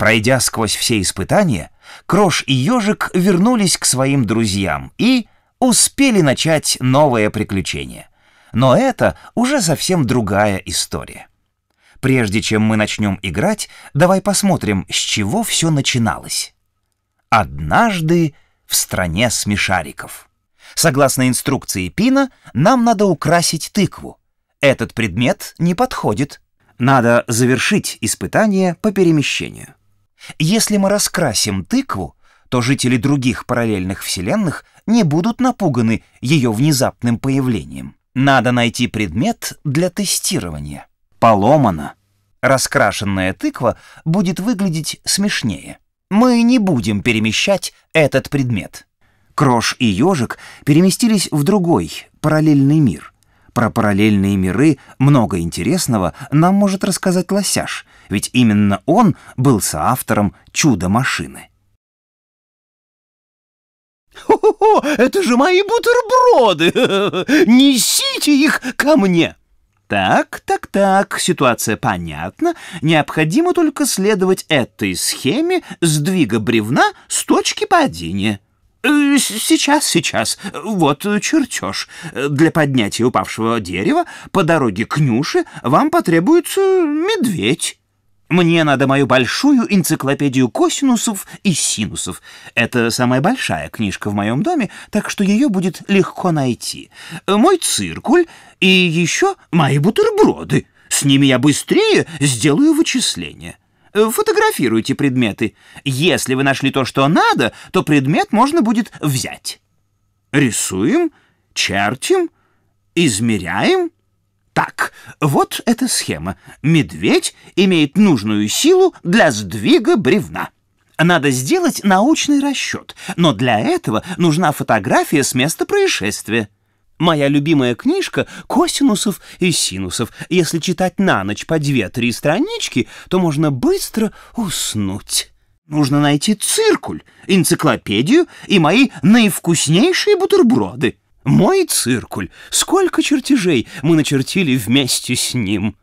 Пройдя сквозь все испытания, Крош и Ежик вернулись к своим друзьям и успели начать новое приключение. Но это уже совсем другая история. Прежде чем мы начнем играть, давай посмотрим, с чего все начиналось. Однажды в стране смешариков. Согласно инструкции Пина, нам надо украсить тыкву. Этот предмет не подходит. Надо завершить испытание по перемещению. Если мы раскрасим тыкву, то жители других параллельных вселенных не будут напуганы ее внезапным появлением. Надо найти предмет для тестирования. Поломана, Раскрашенная тыква будет выглядеть смешнее. Мы не будем перемещать этот предмет. Крош и ежик переместились в другой, параллельный мир. Про параллельные миры много интересного нам может рассказать Лосяш, ведь именно он был соавтором «Чудо-машины». «Хо-хо-хо! Это же мои бутерброды! Несите их ко мне!» Так, так, так, ситуация понятна. Необходимо только следовать этой схеме сдвига бревна с точки падения. Э, «Сейчас, сейчас. Вот чертеж. Для поднятия упавшего дерева по дороге к Нюше вам потребуется медведь». Мне надо мою большую энциклопедию косинусов и синусов. Это самая большая книжка в моем доме, так что ее будет легко найти. Мой циркуль и еще мои бутерброды. С ними я быстрее сделаю вычисление. Э, фотографируйте предметы. Если вы нашли то, что надо, то предмет можно будет взять. Рисуем, чертим, измеряем. Так, вот эта схема. Медведь имеет нужную силу для сдвига бревна. Надо сделать научный расчет, но для этого нужна фотография с места происшествия. Моя любимая книжка косинусов и синусов. Если читать на ночь по две-три странички, то можно быстро уснуть. Нужно найти циркуль, энциклопедию и мои наивкуснейшие бутерброды. Мой циркуль. Сколько чертежей мы начертили вместе с ним.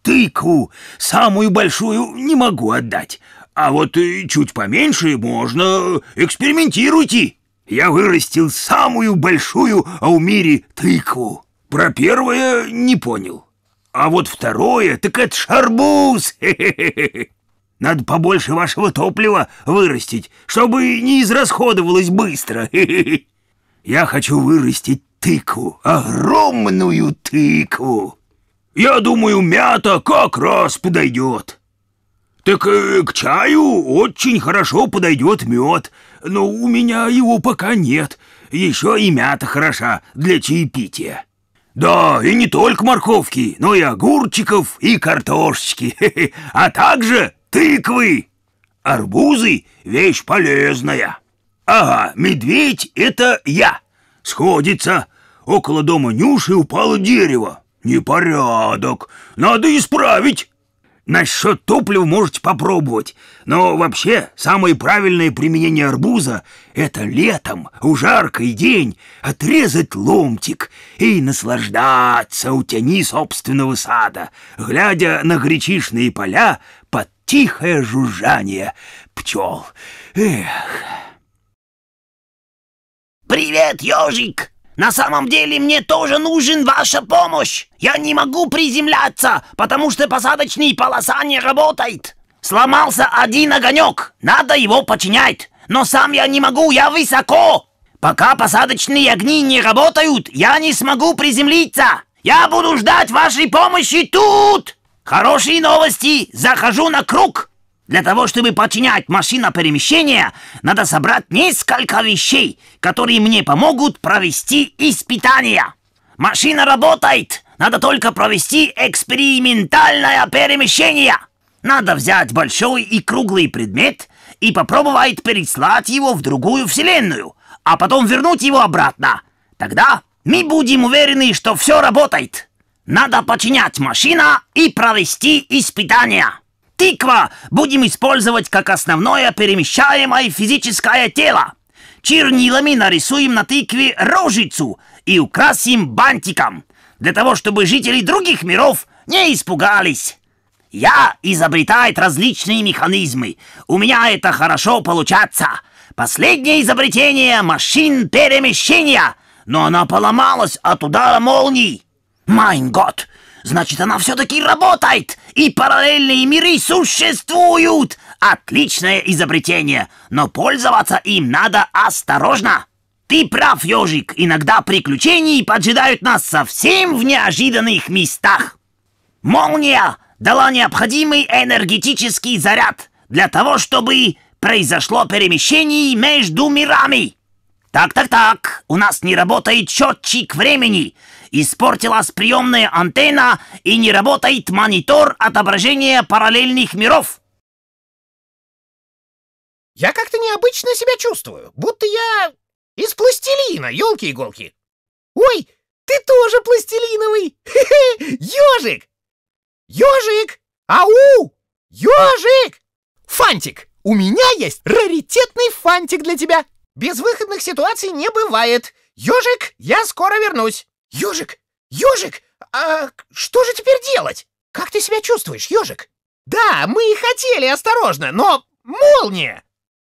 Тыкву, самую большую, не могу отдать. А вот чуть поменьше можно. Экспериментируйте я вырастил самую большую, а у мире тыкву. Про первое не понял. А вот второе, так это шарбуз. Надо побольше вашего топлива вырастить, чтобы не израсходовалось быстро. Я хочу вырастить тыкву, огромную тыкву. Я думаю, мята как раз подойдет. Так э, к чаю очень хорошо подойдет мед но у меня его пока нет. Еще и мята хороша для чаепития. Да, и не только морковки, но и огурчиков, и картошечки, а также тыквы. Арбузы — вещь полезная. Ага, медведь — это я. Сходится. Около дома Нюши упало дерево. Непорядок. Надо исправить. Насчет топлива можете попробовать, но вообще самое правильное применение арбуза — это летом, у жаркий день, отрезать ломтик и наслаждаться у тени собственного сада, глядя на гречишные поля под тихое жужжание пчел. Эх! «Привет, ежик!» На самом деле мне тоже нужен ваша помощь. Я не могу приземляться, потому что посадочная полоса не работает. Сломался один огонек, надо его починять. Но сам я не могу, я высоко. Пока посадочные огни не работают, я не смогу приземлиться. Я буду ждать вашей помощи тут. Хорошие новости, захожу на круг. Для того, чтобы починять машина перемещения, надо собрать несколько вещей, которые мне помогут провести испытания. Машина работает, надо только провести экспериментальное перемещение. Надо взять большой и круглый предмет и попробовать переслать его в другую вселенную, а потом вернуть его обратно. Тогда мы будем уверены, что все работает. Надо починять машина и провести испытания тыква будем использовать как основное перемещаемое физическое тело. Чернилами нарисуем на тыкве рожицу и украсим бантиком, для того, чтобы жители других миров не испугались. Я изобретает различные механизмы. У меня это хорошо получается. Последнее изобретение — машин перемещения. Но она поломалась от удара молний. Майн год! Значит, она все-таки работает! И параллельные миры существуют! Отличное изобретение, но пользоваться им надо осторожно! Ты прав, ежик, иногда приключения поджидают нас совсем в неожиданных местах. Молния дала необходимый энергетический заряд для того, чтобы произошло перемещение между мирами. Так-так-так, у нас не работает счетчик времени, Испортилась приемная антенна и не работает монитор отображения параллельных миров. Я как-то необычно себя чувствую, будто я из пластилина, елки-иголки. Ой, ты тоже пластилиновый! Хе-хе! Ёжик! Ёжик! Ау! Ёжик! Фантик! У меня есть раритетный фантик для тебя! Безвыходных ситуаций не бывает! Ёжик, я скоро вернусь! «Ежик! Ежик! А что же теперь делать? Как ты себя чувствуешь, ежик?» «Да, мы и хотели осторожно, но молния!»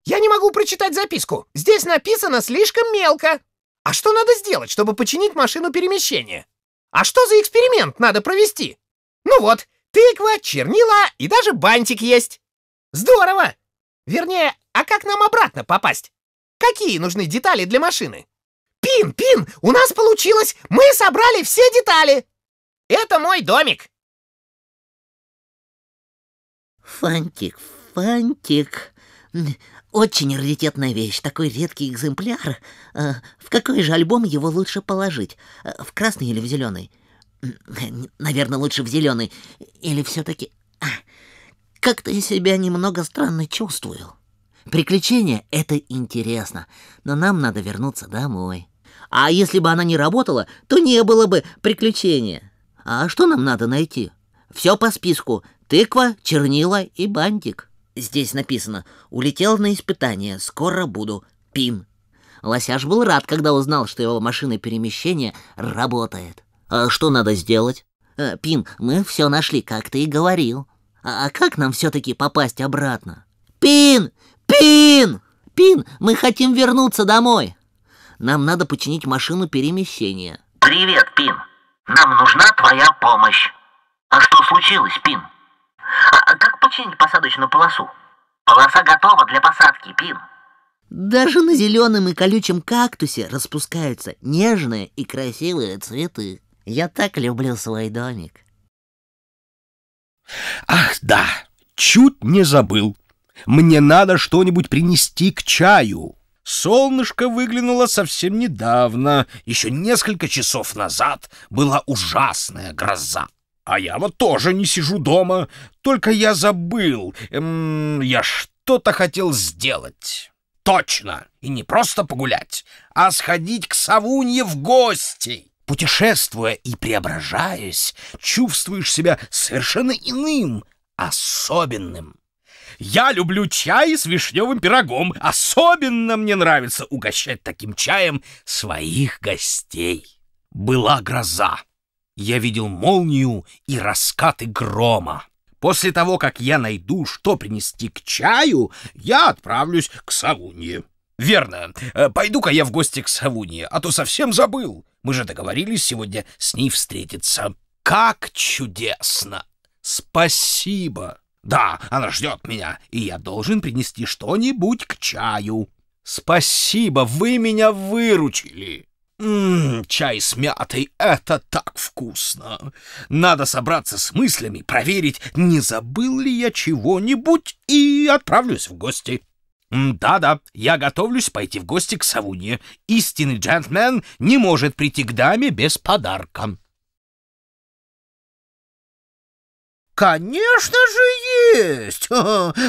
«Я не могу прочитать записку. Здесь написано слишком мелко. А что надо сделать, чтобы починить машину перемещения? А что за эксперимент надо провести? Ну вот, тыква, чернила и даже бантик есть. Здорово! Вернее, а как нам обратно попасть? Какие нужны детали для машины?» «Пин, Пин, у нас получилось! Мы собрали все детали!» «Это мой домик!» «Фантик, Фантик, очень раритетная вещь, такой редкий экземпляр. Э, в какой же альбом его лучше положить? Э, в красный или в зеленый? Э, наверное, лучше в зеленый. Или все-таки... А, как-то я себя немного странно чувствую. Приключения — это интересно, но нам надо вернуться домой. А если бы она не работала, то не было бы приключения. А что нам надо найти? Все по списку. Тыква, чернила и бантик. Здесь написано «Улетел на испытание, скоро буду. Пин». Лосяж был рад, когда узнал, что его машина перемещения работает. «А что надо сделать?» э, «Пин, мы все нашли, как ты и говорил. А, а как нам все-таки попасть обратно?» «Пин! Пин! Пин, мы хотим вернуться домой!» Нам надо починить машину перемещения. Привет, Пин. Нам нужна твоя помощь. А что случилось, Пин? А, а как починить посадочную полосу? Полоса готова для посадки, Пин. Даже на зеленом и колючем кактусе распускаются нежные и красивые цветы. Я так люблю свой домик. Ах, да, чуть не забыл. Мне надо что-нибудь принести к чаю. Солнышко выглянуло совсем недавно, еще несколько часов назад была ужасная гроза. А я вот тоже не сижу дома, только я забыл, эм, я что-то хотел сделать. Точно, и не просто погулять, а сходить к Савунье в гости. Путешествуя и преображаясь, чувствуешь себя совершенно иным, особенным. Я люблю чай с вишневым пирогом. Особенно мне нравится угощать таким чаем своих гостей. Была гроза. Я видел молнию и раскаты грома. После того, как я найду, что принести к чаю, я отправлюсь к Савунье. Верно. Э, пойду-ка я в гости к Савунье, а то совсем забыл. Мы же договорились сегодня с ней встретиться. Как чудесно! Спасибо! Да, она ждет меня, и я должен принести что-нибудь к чаю. Спасибо, вы меня выручили. Ммм, чай с мятой — это так вкусно! Надо собраться с мыслями, проверить, не забыл ли я чего-нибудь, и отправлюсь в гости. Да-да, я готовлюсь пойти в гости к Савуне. Истинный джентльмен не может прийти к даме без подарка. Конечно же есть!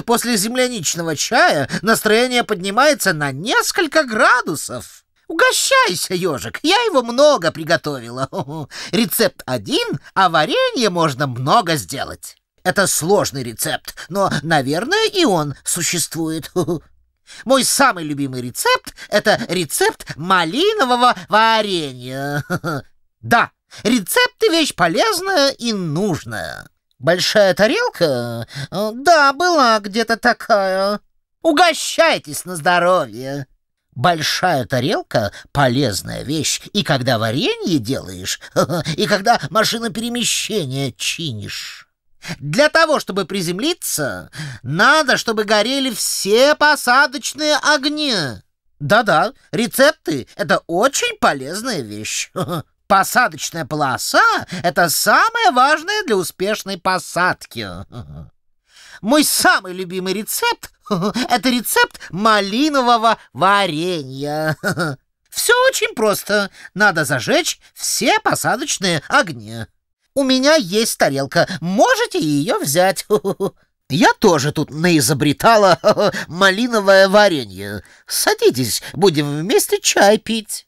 После земляничного чая настроение поднимается на несколько градусов. Угощайся, ежик, я его много приготовила. Рецепт один, а варенье можно много сделать. Это сложный рецепт, но, наверное, и он существует. Мой самый любимый рецепт — это рецепт малинового варенья. Да, рецепты — вещь полезная и нужная. Большая тарелка? Э, да, была где-то такая. Угощайтесь на здоровье. Большая тарелка — полезная вещь, и когда варенье делаешь, и когда машина перемещения чинишь. Для того, чтобы приземлиться, надо, чтобы горели все посадочные огни. Да-да, рецепты — это очень полезная вещь. Посадочная полоса — это самое важное для успешной посадки. Мой самый любимый рецепт — это рецепт малинового варенья. Все очень просто. Надо зажечь все посадочные огни. У меня есть тарелка, можете ее взять. Я тоже тут наизобретала малиновое варенье. Садитесь, будем вместе чай пить.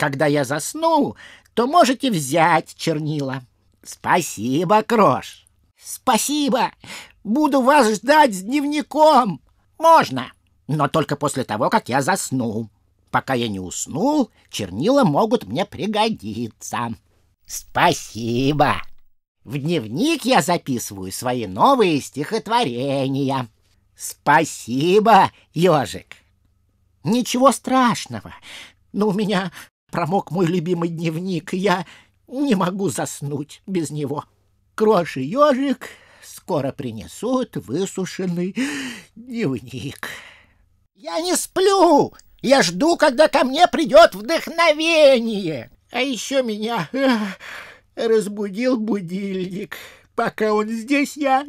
Когда я засну, то можете взять чернила. Спасибо, Крош. Спасибо. Буду вас ждать с дневником. Можно, но только после того, как я засну. Пока я не уснул, чернила могут мне пригодиться. Спасибо. В дневник я записываю свои новые стихотворения. Спасибо, ежик. Ничего страшного, но у меня промок мой любимый дневник, и я не могу заснуть без него. Кроши ежик скоро принесут высушенный дневник. Я не сплю! Я жду, когда ко мне придет вдохновение. А еще меня разбудил будильник. Пока он здесь, я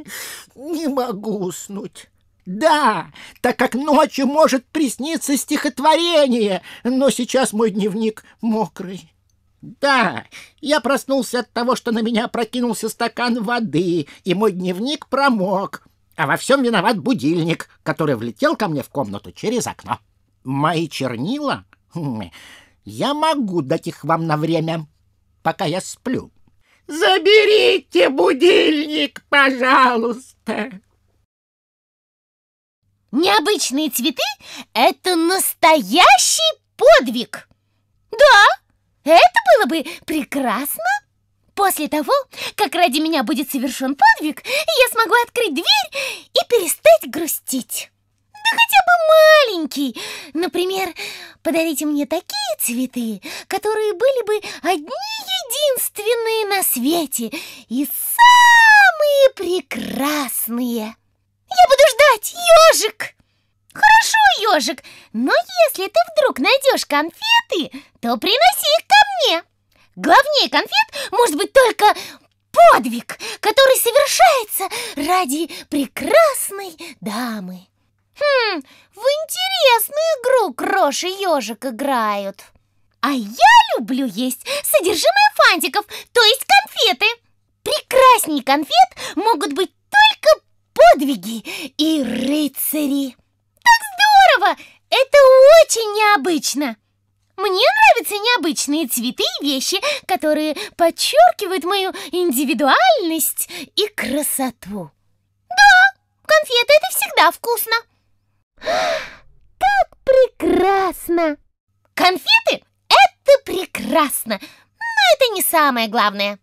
не могу уснуть. Да, так как ночью может присниться стихотворение, но сейчас мой дневник мокрый. Да, я проснулся от того, что на меня прокинулся стакан воды, и мой дневник промок. А во всем виноват будильник, который влетел ко мне в комнату через окно. Мои чернила? Хм, я могу дать их вам на время, пока я сплю. Заберите будильник, пожалуйста. Необычные цветы – это настоящий подвиг! Да, это было бы прекрасно! После того, как ради меня будет совершен подвиг, я смогу открыть дверь и перестать грустить. Да хотя бы маленький. Например, подарите мне такие цветы, которые были бы одни единственные на свете и самые прекрасные. Я буду ждать, ежик! Хорошо, ежик, но если ты вдруг найдешь конфеты, то приноси их ко мне. Главнее конфет может быть только подвиг, который совершается ради прекрасной дамы. Хм, в интересную игру Крош Ежик играют. А я люблю есть содержимое фантиков, то есть конфеты. Прекрасней конфет могут быть подвиги и рыцари. Так здорово! Это очень необычно! Мне нравятся необычные цветы и вещи, которые подчеркивают мою индивидуальность и красоту. Да, конфеты это всегда вкусно. Как прекрасно! Конфеты – это прекрасно, но это не самое главное.